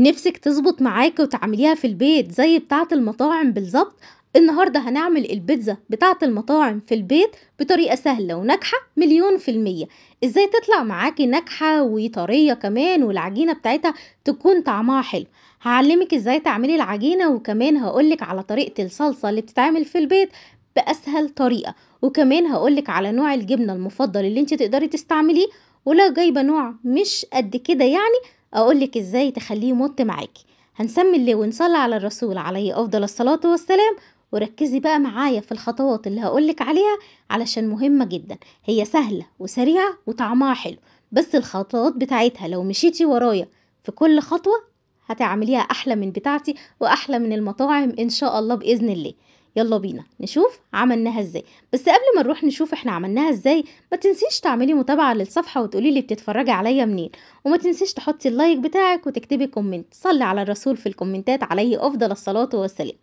نفسك تظبط معاكي وتعمليها في البيت زي بتاعة المطاعم بالظبط النهاردة هنعمل البيتزا بتاعة المطاعم في البيت بطريقة سهلة وناجحة مليون في المية ازاي تطلع معاكي ناجحة وطرية كمان والعجينة بتاعتها تكون طعمها حلو هعلمك ازاي تعملي العجينة وكمان هقولك على طريقة الصلصة اللي بتتعمل في البيت بأسهل طريقة وكمان هقولك على نوع الجبنة المفضل اللي انت تقدري تستعمليه ولو جايبة نوع مش قد كده يعني أقولك إزاي تخليه يمط معاكي هنسمي الله ونصلي على الرسول عليه أفضل الصلاة والسلام وركزي بقى معايا في الخطوات اللي هقولك عليها علشان مهمة جدا هي سهلة وسريعة وطعمها حلو بس الخطوات بتاعتها لو مشيتي ورايا في كل خطوة هتعمليها أحلى من بتاعتي وأحلى من المطاعم إن شاء الله بإذن الله يلا بينا نشوف عملناها ازاي بس قبل ما نروح نشوف احنا عملناها ازاي ما تنسيش تعملي متابعه للصفحه وتقولي لي بتتفرجي عليا منين وما تنسيش تحطي اللايك بتاعك وتكتبي كومنت صلي على الرسول في الكومنتات عليه افضل الصلاه والسلام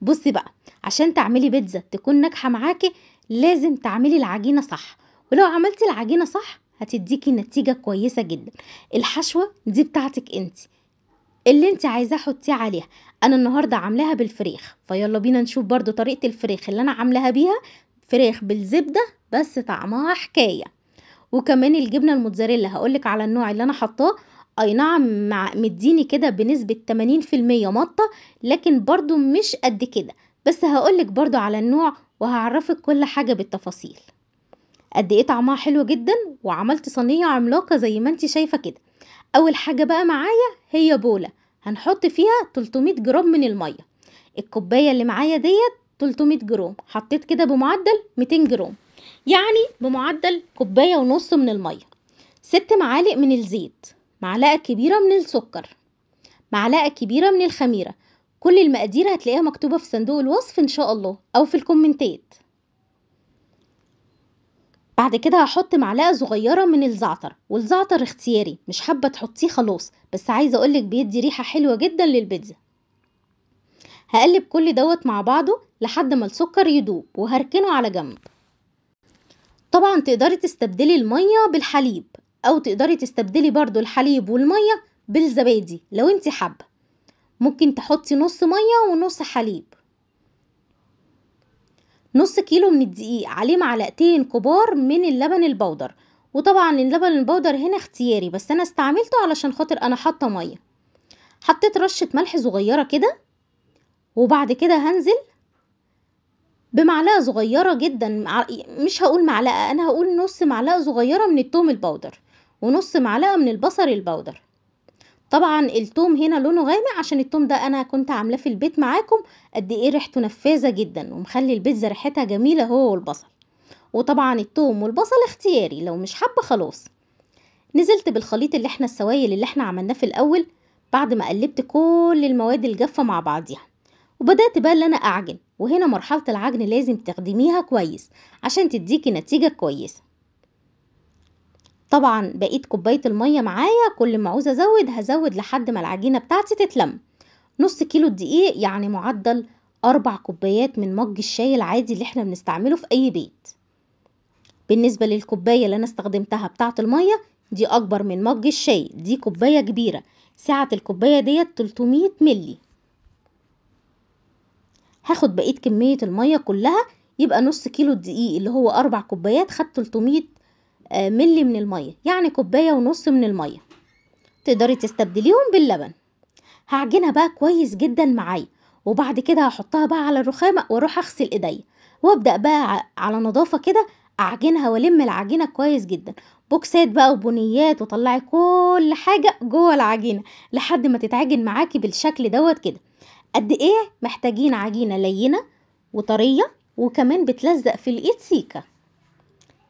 بصي بقى عشان تعملي بيتزا تكون ناجحه معاكي لازم تعملي العجينه صح ولو عملتي العجينه صح هتديكي نتيجه كويسه جدا الحشوه دي بتاعتك انتي اللي انت عايزاه حطيه عليها انا النهارده عاملاها بالفريخ فيلا بينا نشوف برضو طريقه الفريخ اللي انا عاملاها بيها فراخ بالزبده بس طعمها حكايه وكمان الجبنه الموتزاريلا هقولك على النوع اللي انا حطاه اي نعم مديني كده بنسبه 80% مطه لكن برضو مش قد كده بس هقولك برضو على النوع وهعرفك كل حاجه بالتفاصيل قد ايه طعمها حلو جدا وعملت صينيه عملاقه زي ما انت شايفه كده اول حاجه بقى معايا هي بوله هنحط فيها 300 جرام من المية الكوباية اللي معايا ديت 300 جرام حطيت كده بمعدل 200 جرام يعني بمعدل كوباية ونص من المية ست معالق من الزيت معلقة كبيرة من السكر معلقة كبيرة من الخميرة كل المقادير هتلاقيها مكتوبة في صندوق الوصف إن شاء الله أو في الكومنتات بعد كده هحط معلقة صغيرة من الزعتر والزعتر اختياري مش حابة تحطيه خلاص بس عايزة اقولك بيدي ريحة حلوة جدا للبيتزا هقلب كل دوت مع بعضه لحد ما السكر يدوب وهركنه على جنب طبعا تقدري تستبدلي المية بالحليب او تقدري تستبدلي برضو الحليب والمية بالزبادي لو انت حابة ممكن تحطي نص مية ونص حليب نص كيلو من الدقيق عليه معلقتين كبار من اللبن البودر وطبعا اللبن البودر هنا اختياري بس انا استعملته علشان خاطر انا حاطه ميه حطيت رشه ملح صغيره كده وبعد كده هنزل بمعلقه صغيره جدا مش هقول معلقه انا هقول نص معلقه صغيره من التوم البودر ونص معلقه من البصل البودر طبعا التوم هنا لونه غامق عشان التوم ده انا كنت عاملاه في البيت معاكم قد ايه ريحته نفاذه جدا ومخلي البيتزا ريحتها جميله هو والبصل وطبعا التوم والبصل اختياري لو مش حابه خلاص نزلت بالخليط اللي احنا السوائل اللي احنا عملناه في الاول بعد ما قلبت كل المواد الجافه مع بعضيها وبدات بقى ان انا اعجن وهنا مرحله العجن لازم تخدميها كويس عشان تديكي نتيجه كويسه طبعا بقيت كوباية المية معايا كل ما عاوزة أزود هزود لحد ما العجينة بتاعتي تتلم نص كيلو دقيق يعني معدل أربع كوبايات من مج الشاي العادي اللي احنا بنستعمله في أي بيت بالنسبة للكوباية اللي أنا استخدمتها بتاعة المية دي أكبر من مج الشاي دي كوباية كبيرة سعة الكوباية ديت 300 ملي هاخد بقية كمية المية كلها يبقى نص كيلو الدقيق اللي هو أربع كوبايات خد 300 آه، ملي من المية يعني كوباية ونص من المية تقدري تستبدليهم باللبن هعجنها بقى كويس جدا معايا وبعد كده هحطها بقى على الرخامة واروح اغسل ايديا وابدأ بقى على نظافة كده اعجنها والم العجينة كويس جدا بوكسات بقى وبنيات وطلعي كل حاجة جوه العجينة لحد ما تتعجن معاكي بالشكل دوت كده قد ايه محتاجين عجينة لينة وطرية وكمان بتلزق في الايد سيكه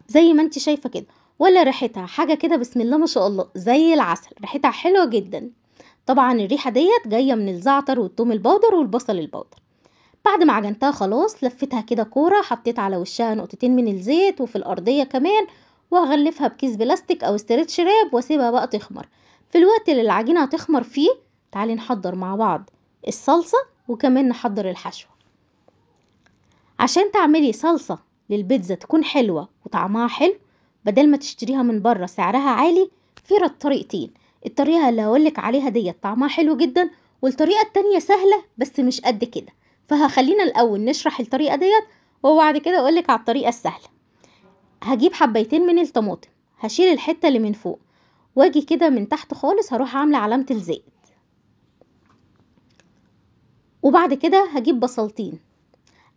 زي ما انت شايفة كده ولا ريحتها حاجة كده بسم الله ما شاء الله زي العسل ريحتها حلوة جدا طبعا الريحة ديت جاية من الزعتر والثوم البودر والبصل البودر بعد ما عجنتها خلاص لفتها كده كورة حطيت على وشها نقطتين من الزيت وفي الأرضية كمان وهغلفها بكيس بلاستيك أو استرتش راب واسيبها بقى تخمر في الوقت اللي العجينة هتخمر فيه تعالي نحضر مع بعض الصلصة وكمان نحضر الحشوة عشان تعملي صلصة للبيتزا تكون حلوة وطعمها حلو بدل ما تشتريها من بره سعرها عالي في طريقتين الطريقة اللي هقولك عليها ديت طعمها حلو جدا والطريقة التانية سهلة بس مش قد كده فهخلينا الأول نشرح الطريقة ديت وبعد كده أقولك على الطريقة السهلة هجيب حبيتين من الطماطم هشيل الحتة اللي من فوق واجي كده من تحت خالص هروح عاملة علامة الزائد وبعد كده هجيب بصلتين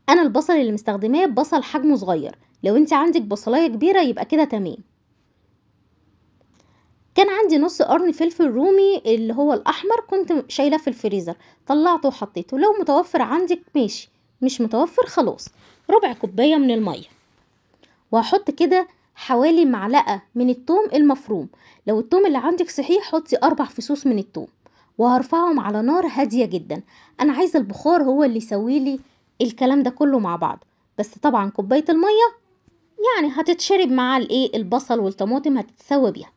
انا البصل اللي مستخدماه بصل حجمه صغير لو انت عندك بصلايه كبيره يبقى كده تمام كان عندي نص قرن فلفل رومي اللي هو الاحمر كنت شايلاه في الفريزر طلعته وحطيته لو متوفر عندك ماشي مش متوفر خلاص ربع كوبايه من الميه وهحط كده حوالي معلقه من التوم المفروم لو التوم اللي عندك صحيح حطي اربع فصوص من التوم وهرفعهم على نار هاديه جدا انا عايزه البخار هو اللي يسويلي الكلام ده كله مع بعض بس طبعا كوباية المية يعني هتتشرب مع الايه البصل والطماطم هتتسوى بيها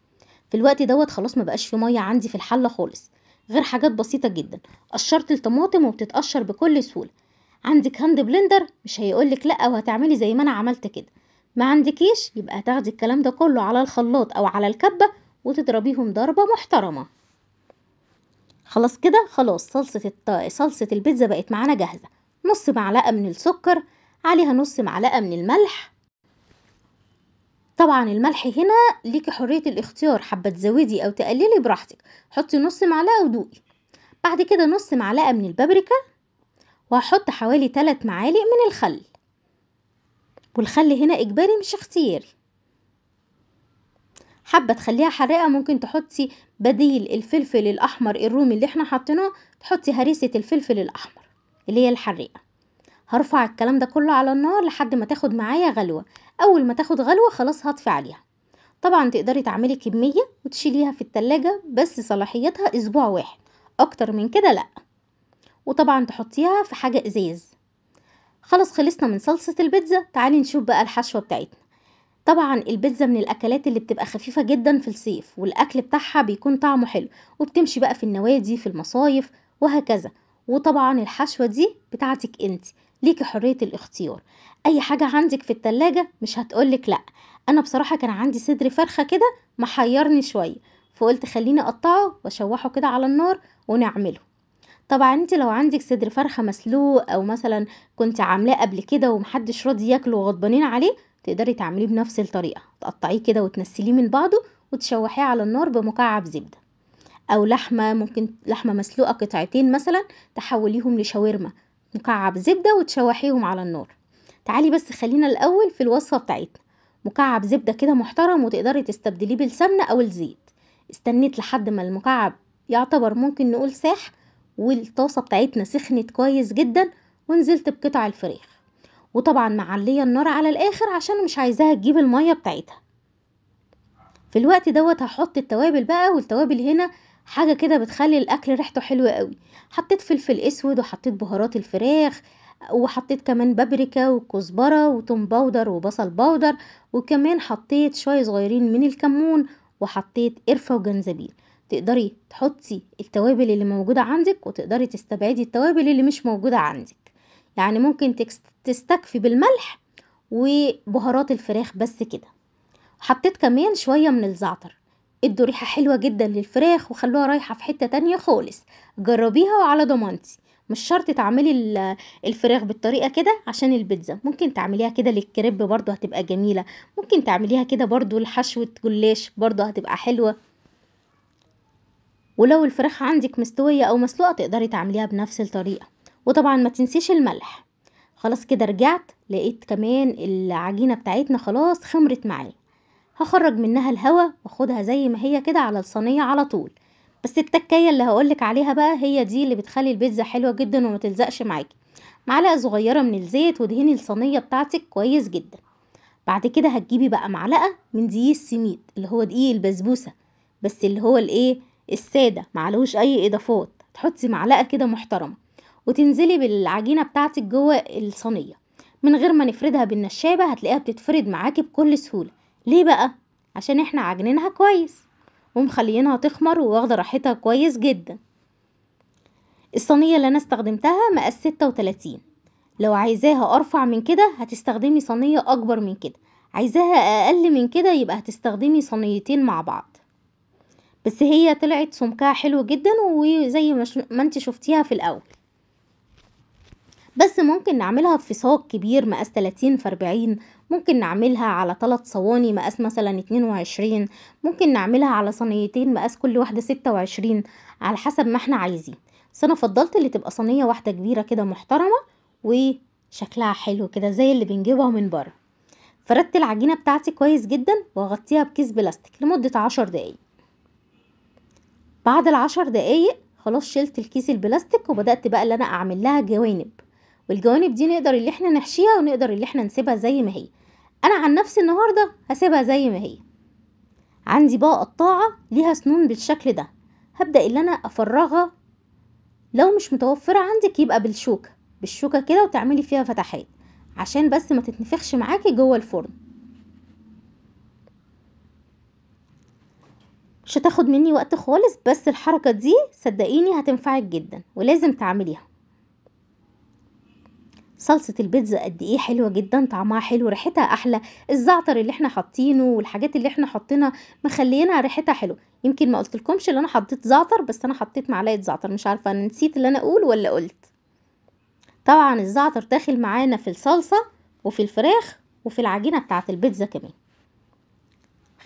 في الوقت دوت خلاص مبقاش في مية عندي في الحلة خالص غير حاجات بسيطة جدا قشرت الطماطم وبتتقشر بكل سهولة عندك هاند بلندر مش هيقولك لأ وهتعملي زي ما أنا عملت كده ما عندكيش يبقى هتاخدي الكلام ده كله على الخلاط أو على الكبة وتضربيهم ضربة محترمة خلاص كده خلاص صلصة الط... صلصة البيتزا بقت معانا جاهزة نص معلقة من السكر عليها نص معلقة من الملح طبعا الملح هنا ليكي حرية الاختيار حابة تزودي أو تقللي براحتك حطي نص معلقة ودوقي بعد كده نص معلقة من البابريكا وهحط حوالي 3 معالق من الخل والخل هنا إجباري مش اختياري حابة تخليها حراقة ممكن تحطي بديل الفلفل الأحمر الرومي اللي احنا حطيناه تحطي هريسة الفلفل الأحمر اللي هي الحريقة هرفع الكلام ده كله على النار لحد ما تاخد معايا غلوة أول ما تاخد غلوة خلاص هطفي عليها طبعا تقدري تعملي كمية وتشيليها في التلاجة بس صلاحيتها أسبوع واحد أكتر من كده لأ وطبعا تحطيها في حاجة إزاز خلاص خلصنا من صلصة البيتزا تعالي نشوف بقى الحشوة بتاعتنا طبعا البيتزا من الاكلات اللي بتبقى خفيفه جدا في الصيف والاكل بتاعها بيكون طعمه حلو وبتمشي بقى في النوادي في المصايف وهكذا وطبعا الحشوة دي بتاعتك انت ليكي حرية الاختيار اي حاجة عندك في التلاجة مش هتقولك لأ انا بصراحة كان عندي صدر فرخة كده محيرني شوية فقلت خليني اقطعه واشوحه كده على النار ونعمله طبعا انت لو عندك صدر فرخة مسلوق او مثلا كنت عاملاه قبل كده ومحدش راضي ياكله وغضبانين عليه تقدري تعمليه بنفس الطريقة تقطعيه كده وتنسليه من بعضه وتشوحيه على النار بمكعب زبدة أو لحمة ممكن لحمة مسلوقة قطعتين مثلا تحوليهم لشاورما مكعب زبدة وتشوحيهم على النار تعالي بس خلينا الأول في الوصفة بتاعتنا مكعب زبدة كده محترم وتقدري تستبدليه بالسمنة أو الزيت استنيت لحد ما المكعب يعتبر ممكن نقول ساح والطاسة بتاعتنا سخنت كويس جدا ونزلت بقطع الفريخ وطبعا معلية النار على الآخر عشان مش عايزاها تجيب المية بتاعتها في الوقت دوت هحط التوابل بقى والتوابل هنا حاجة كده بتخلي الأكل ريحته حلوة قوي حطيت فلفل أسود وحطيت بهارات الفراخ وحطيت كمان بابريكا وكزبرة وتوم باودر وبصل باودر وكمان حطيت شوية صغيرين من الكمون وحطيت قرفة وجنزبيل تقدري تحطي التوابل اللي موجودة عندك وتقدري تستبعدي التوابل اللي مش موجودة عندك يعني ممكن تستكفي بالملح وبهارات الفراخ بس كده حطيت كمان شوية من الزعتر ادوا ريحة حلوة جدا للفراخ وخلوها رايحة في حتة تانية خالص جربيها وعلى ضمانتي مش شرط تعملي الفراخ بالطريقة كده عشان البيتزا ممكن تعمليها كده للكريب برضو هتبقى جميلة ممكن تعمليها كده برضو لحشوة جلاش برضو هتبقى حلوة ولو الفراخ عندك مستوية او مسلوقة تقدري تعمليها بنفس الطريقة وطبعا ما تنسيش الملح خلاص كده رجعت لقيت كمان العجينة بتاعتنا خلاص خمرت معايا هخرج منها الهواء واخدها زي ما هي كده على الصينيه على طول بس التكايه اللي هقولك عليها بقى هي دي اللي بتخلي البيتزا حلوه جدا وما تلزقش معاكي معلقه صغيره من الزيت ودهني الصينيه بتاعتك كويس جدا بعد كده هتجيبي بقى معلقه من دقيق السميد اللي هو دقيق البسبوسه بس اللي هو الايه الساده معلوش اي اضافات تحطي معلقه كده محترمه وتنزلي بالعجينه بتاعتك جوه الصينيه من غير ما نفردها بالنشابه هتلاقيها بتتفرد معاكي بكل سهوله ليه بقى عشان احنا عجنينها كويس ومخلينها تخمر واخده راحتها كويس جدا الصينيه اللي انا استخدمتها مقاس 36 لو عايزاها ارفع من كده هتستخدمي صينيه اكبر من كده عايزاها اقل من كده يبقى هتستخدمي صينيتين مع بعض بس هي طلعت سمكها حلو جدا وزي ما انت شفتيها في الاول بس ممكن نعملها في صاج كبير مقاس 30 في 40 ممكن نعملها على 3 صواني مقاس مثلا 22 ممكن نعملها على صينيتين مقاس كل واحدة 26 على حسب ما احنا عايزين بس انا فضلت اللي تبقى صينية واحدة كبيرة كده محترمة وشكلها حلو كده زي اللي بنجيبها من بره فردت العجينة بتاعتي كويس جدا واغطيها بكيس بلاستيك لمدة عشر دقايق بعد العشر دقايق خلاص شلت الكيس البلاستيك وبدأت بقى اللي انا اعمل لها جوانب والجوانب دي نقدر اللي احنا نحشيها ونقدر اللي احنا نسيبها زي ما هي انا عن نفسي النهارده هسيبها زي ما هي عندي بقى قطاعه ليها سنون بالشكل ده هبدا ان انا افرغها لو مش متوفره عندك يبقى بالشوكه بالشوكه كده وتعملي فيها فتحات عشان بس ما تتنفخش معاكي جوه الفرن مش هتاخد مني وقت خالص بس الحركه دي صدقيني هتنفعك جدا ولازم تعمليها صلصة البيتزا قد ايه حلوة جدا طعمها حلو ريحتها احلى الزعتر اللي احنا حاطينه والحاجات اللي احنا حاطينها مخلينها ريحتها حلو يمكن ما قلتلكمش اللي انا حطيت زعتر بس انا حطيت معلقة زعتر مش عارفة انا نسيت اللي انا اقول ولا قلت طبعا الزعتر داخل معانا في الصلصة وفي الفراخ وفي العجينة بتاعة البيتزا كمان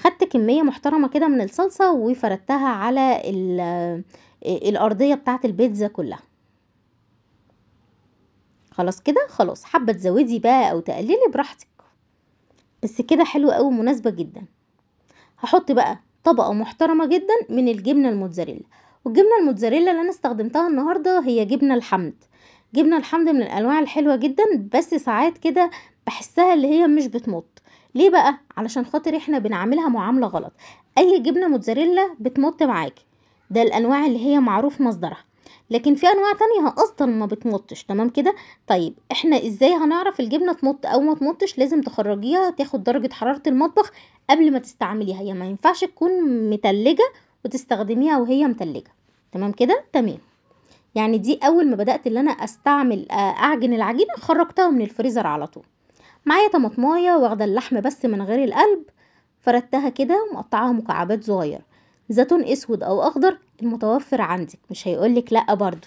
خدت كمية محترمة كده من الصلصة وفردتها على الأرضية بتاعة البيتزا كلها خلاص كده خلاص حابه تزودي بقى او تقللي براحتك بس كده حلوه أو مناسبه جدا هحط بقى طبقه محترمه جدا من الجبنه الموتزاريلا والجبنه الموتزاريلا اللي انا استخدمتها النهارده هي جبنه الحمد جبنه الحمد من الانواع الحلوه جدا بس ساعات كده بحسها اللي هي مش بتمط ليه بقى علشان خاطر احنا بنعملها معامله غلط اي جبنه موتزاريلا بتمط معاكي ده الانواع اللي هي معروف مصدرها لكن في انواع تانية اصلا ما بتمطش تمام كده طيب احنا ازاي هنعرف الجبنة تمط او ما تمطش لازم تخرجيها تاخد درجة حرارة المطبخ قبل ما تستعمليها هي يعني ما ينفعش تكون متلجة وتستخدميها وهي متلجة تمام كده تمام يعني دي اول ما بدأت اللي انا استعمل آه، اعجن العجينة خرجتها من الفريزر على طول معايا طماطمايه واخده اللحم بس من غير القلب فردتها كده ومقطعها مكعبات صغيره زيتون اسود او اخضر المتوفر عندك مش هيقولك لأ برضو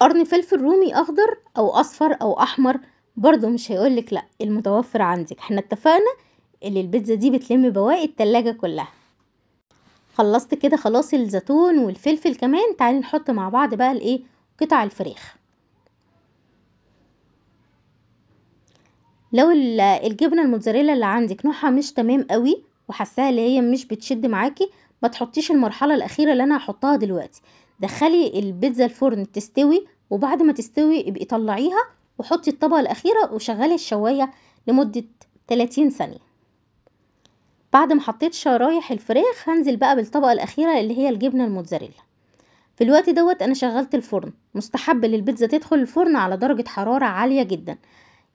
قرن فلفل رومي أخضر أو أصفر أو أحمر برضو مش هيقولك لأ المتوفر عندك احنا اتفقنا اللي البيتزا دي بتلم بواقي التلاجة كلها خلصت كده خلاص الزيتون والفلفل كمان تعالي نحط مع بعض بقى الايه قطع الفريخ لو الجبنة الموتزاريلا اللي عندك نوعها مش تمام قوي وحاساها اللي هي مش بتشد معاكي ما تحطيش المرحلة الأخيرة اللي أنا هحطها دلوقتي دخلي البيتزا الفرن تستوي وبعد ما تستوي ابقي طلعيها وحطي الطبقة الأخيرة وشغلي الشواية لمدة 30 ثانية بعد ما حطيت شرايح الفراخ هنزل بقى بالطبقة الأخيرة اللي هي الجبنة الموتزاريلا في الوقت دوت أنا شغلت الفرن مستحب للبيتزا تدخل الفرن على درجة حرارة عالية جدا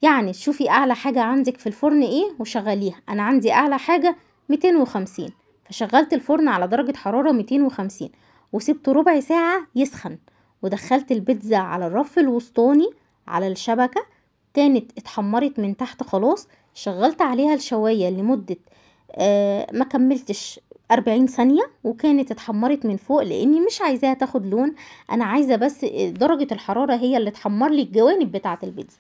يعني شوفي أعلى حاجة عندك في الفرن إيه وشغليها أنا عندي أعلى حاجة 250 فشغلت الفرن على درجة حرارة 250 وسبته ربع ساعة يسخن ودخلت البيتزا على الرف الوسطاني على الشبكة كانت اتحمرت من تحت خلاص شغلت عليها الشواية لمدة آه ما كملتش أربعين ثانية وكانت اتحمرت من فوق لأني مش عايزاها تاخد لون أنا عايزة بس آه، درجة الحرارة هي اللي تحمر لي الجوانب بتاعة البيتزا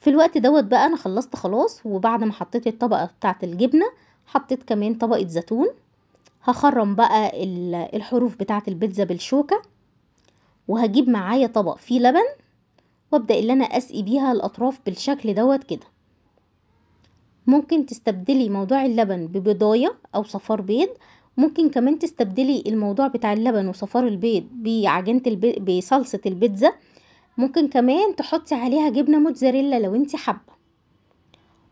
في الوقت دوت بقى أنا خلصت خلاص وبعد ما حطيت الطبقة بتاعة الجبنة حطيت كمان طبقة زيتون هخرم بقى الحروف بتاعة البيتزا بالشوكة وهجيب معايا طبق فيه لبن وابدأ اللي انا اسقي بيها الاطراف بالشكل دوت كده ممكن تستبدلي موضوع اللبن ببضاية او صفار بيض ممكن كمان تستبدلي الموضوع بتاع اللبن وصفار البيض بعجينة بصلصة البيتزا ممكن كمان تحطي عليها جبنة موتزاريلا لو انت حابة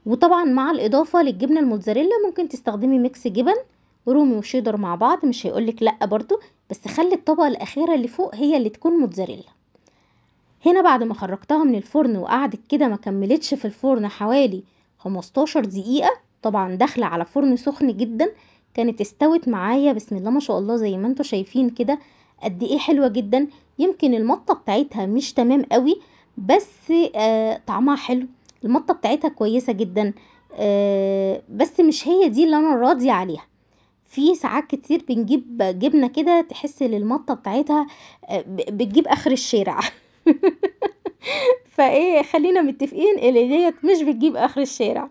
وطبعا مع الاضافه للجبنه الموتزاريلا ممكن تستخدمي ميكس جبن رومي وشيدر مع بعض مش هيقولك لا برضو بس خلي الطبقه الاخيره اللي فوق هي اللي تكون موتزاريلا هنا بعد ما خرجتها من الفرن وقعدت كده ما كملتش في الفرن حوالي 15 دقيقه طبعا داخله على فرن سخن جدا كانت استوت معايا بسم الله ما شاء الله زي ما انتم شايفين كده قد ايه حلوه جدا يمكن المطه بتاعتها مش تمام قوي بس آه طعمها حلو المطة بتاعتها كويسة جدا آه، بس مش هي دي اللي انا راضية عليها في ساعات كتير بنجيب جبنة كده تحس ان المطة بتاعتها آه، بتجيب اخر الشارع فايه خلينا متفقين ان ديت مش بتجيب اخر الشارع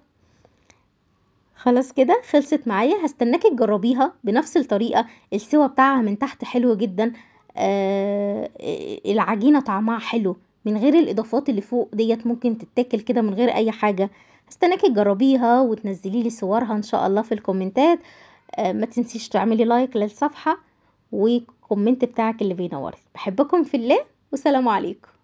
خلاص كده خلصت معايا هستناكي تجربيها بنفس الطريقة السوا بتاعها من تحت حلو جدا آه, آه، العجينة طعمها حلو من غير الاضافات اللي فوق ديت ممكن تتاكل كده من غير اي حاجة هستناكي تجربيها وتنزلي لي صورها ان شاء الله في الكومنتات آه، ما تنسيش تعملي لايك للصفحة وكومنت بتاعك اللي بينورك بحبكم في الله والسلام عليكم